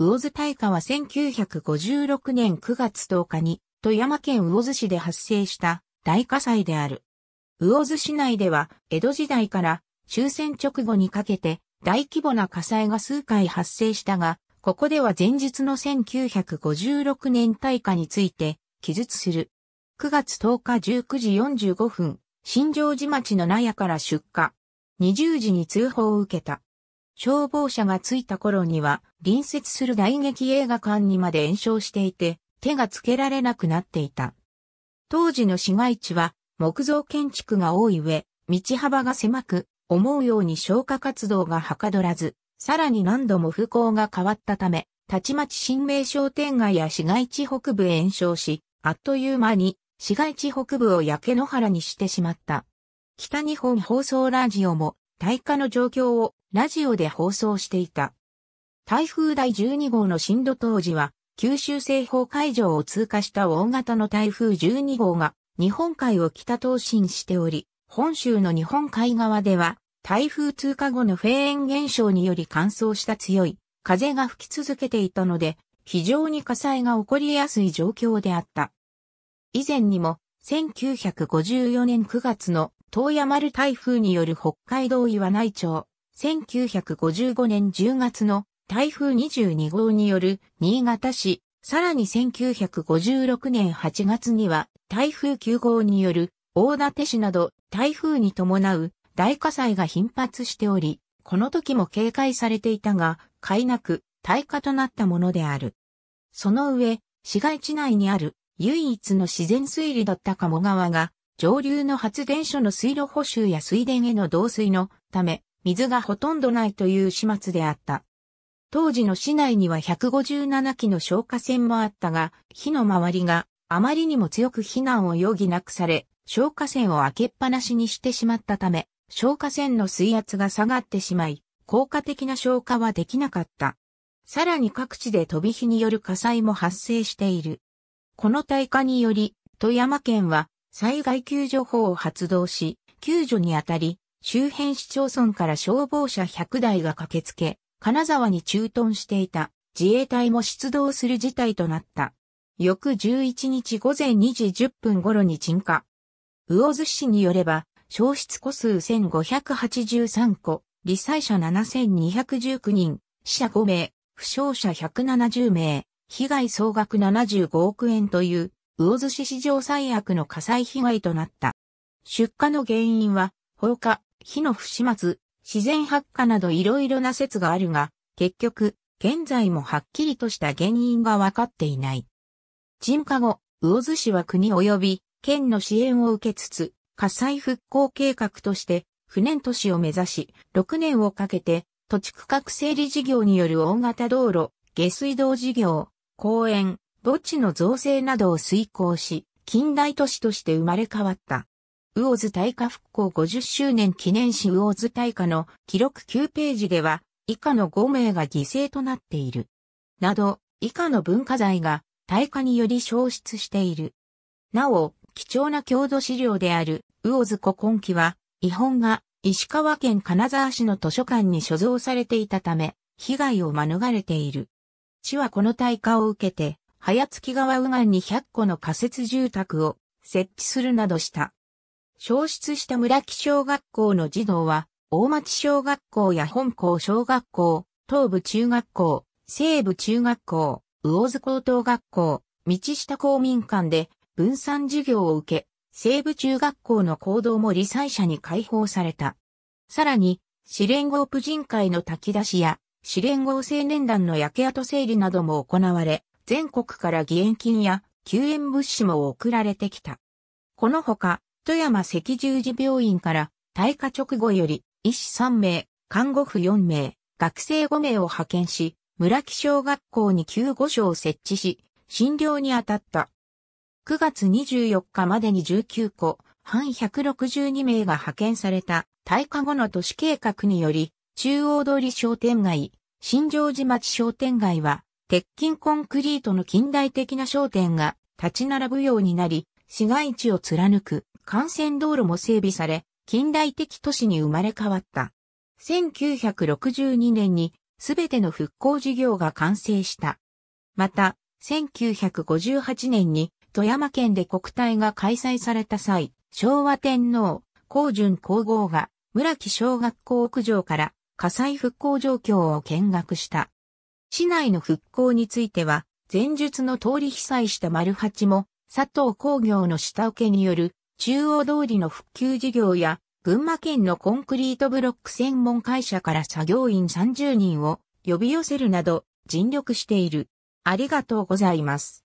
魚津大火は1956年9月10日に富山県魚津市で発生した大火災である。魚津市内では江戸時代から終戦直後にかけて大規模な火災が数回発生したが、ここでは前日の1956年大火について記述する。9月10日19時45分、新城寺町の納屋から出火。20時に通報を受けた。消防車が着いた頃には、隣接する大劇映画館にまで延焼していて、手がつけられなくなっていた。当時の市街地は、木造建築が多い上、道幅が狭く、思うように消火活動がはかどらず、さらに何度も不幸が変わったため、たちまち新名商店街や市街地北部へ延焼し、あっという間に市街地北部を焼け野原にしてしまった。北日本放送ラジオも大火の状況をラジオで放送していた。台風第12号の震度当時は、九州西方海上を通過した大型の台風12号が、日本海を北東進しており、本州の日本海側では、台風通過後のフェーン現象により乾燥した強い風が吹き続けていたので、非常に火災が起こりやすい状況であった。以前にも、1954年9月の東山る台風による北海道岩内町、1955年10月の台風22号による新潟市、さらに1956年8月には台風9号による大館市など台風に伴う大火災が頻発しており、この時も警戒されていたが、いなく、退化となったものである。その上、市街地内にある唯一の自然水利だった鴨川が上流の発電所の水路補修や水田への導水のため、水がほとんどないという始末であった。当時の市内には157基の消火栓もあったが、火の周りがあまりにも強く避難を余儀なくされ、消火栓を開けっぱなしにしてしまったため、消火栓の水圧が下がってしまい、効果的な消火はできなかった。さらに各地で飛び火による火災も発生している。この大火により、富山県は災害救助法を発動し、救助にあたり、周辺市町村から消防車100台が駆けつけ、金沢に駐屯していた自衛隊も出動する事態となった。翌11日午前2時10分頃に鎮火。魚津市によれば、消失個数1583個、罹災者7219人、死者5名、負傷者170名、被害総額75億円という魚津市史上最悪の火災被害となった。出火の原因は、放火、火の不始末、自然発火など色々な説があるが、結局、現在もはっきりとした原因がわかっていない。沈下後、魚津市は国及び県の支援を受けつつ、火災復興計画として、不燃都市を目指し、6年をかけて、土地区画整理事業による大型道路、下水道事業、公園、墓地の造成などを遂行し、近代都市として生まれ変わった。魚津大火復興50周年記念誌魚津大火の記録9ページでは、以下の5名が犠牲となっている。など、以下の文化財が大火により消失している。なお、貴重な郷土資料である魚津古今記は、遺本が石川県金沢市の図書館に所蔵されていたため、被害を免れている。市はこの大化を受けて、早月川右岸に100個の仮設住宅を設置するなどした。消失した村木小学校の児童は、大町小学校や本校小学校、東部中学校、西部中学校、魚津高等学校、道下公民館で分散授業を受け、西部中学校の行動も理災者に解放された。さらに、試練号婦人会の炊き出しや、試練号青年団の焼け跡整理なども行われ、全国から義援金や救援物資も送られてきた。このほか、富山赤十字病院から退化直後より医師3名、看護婦4名、学生5名を派遣し、村木小学校に救護所を設置し、診療に当たった。9月24日までに19個、半162名が派遣された退化後の都市計画により、中央通り商店街、新城寺町商店街は鉄筋コンクリートの近代的な商店が立ち並ぶようになり、市街地を貫く幹線道路も整備され、近代的都市に生まれ変わった。1962年にすべての復興事業が完成した。また、1958年に富山県で国体が開催された際、昭和天皇、皇順皇后が村木小学校屋上から火災復興状況を見学した。市内の復興については、前述の通り被災した丸八も、佐藤工業の下請けによる中央通りの復旧事業や、群馬県のコンクリートブロック専門会社から作業員30人を呼び寄せるなど尽力している。ありがとうございます。